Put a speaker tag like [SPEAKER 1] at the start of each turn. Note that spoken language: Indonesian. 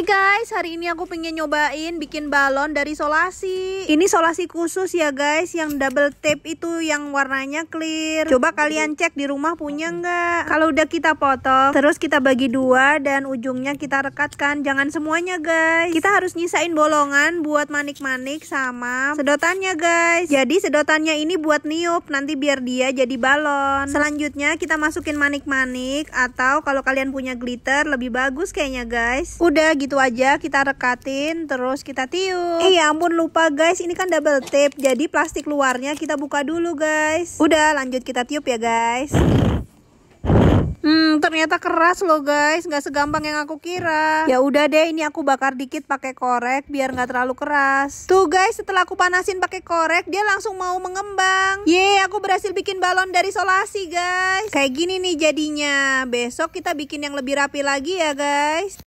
[SPEAKER 1] Hai guys, hari ini aku pengen nyobain bikin balon dari solasi Ini solasi khusus ya guys, yang double tape itu yang warnanya clear Coba kalian cek di rumah punya nggak Kalau udah kita potong, terus kita bagi dua dan ujungnya kita rekatkan Jangan semuanya guys Kita harus nyisain bolongan buat manik-manik sama sedotannya guys Jadi sedotannya ini buat niup, nanti biar dia jadi balon Selanjutnya kita masukin manik-manik atau kalau kalian punya glitter lebih bagus kayaknya guys Udah gitu gitu aja kita rekatin terus kita tiup. Eh ampun lupa guys, ini kan double tape. Jadi plastik luarnya kita buka dulu guys. Udah lanjut kita tiup ya guys. Hmm, ternyata keras loh guys, nggak segampang yang aku kira. Ya udah deh, ini aku bakar dikit pakai korek biar nggak terlalu keras. Tuh guys, setelah aku panasin pakai korek, dia langsung mau mengembang. Ye, aku berhasil bikin balon dari solasi guys. Kayak gini nih jadinya. Besok kita bikin yang lebih rapi lagi ya guys.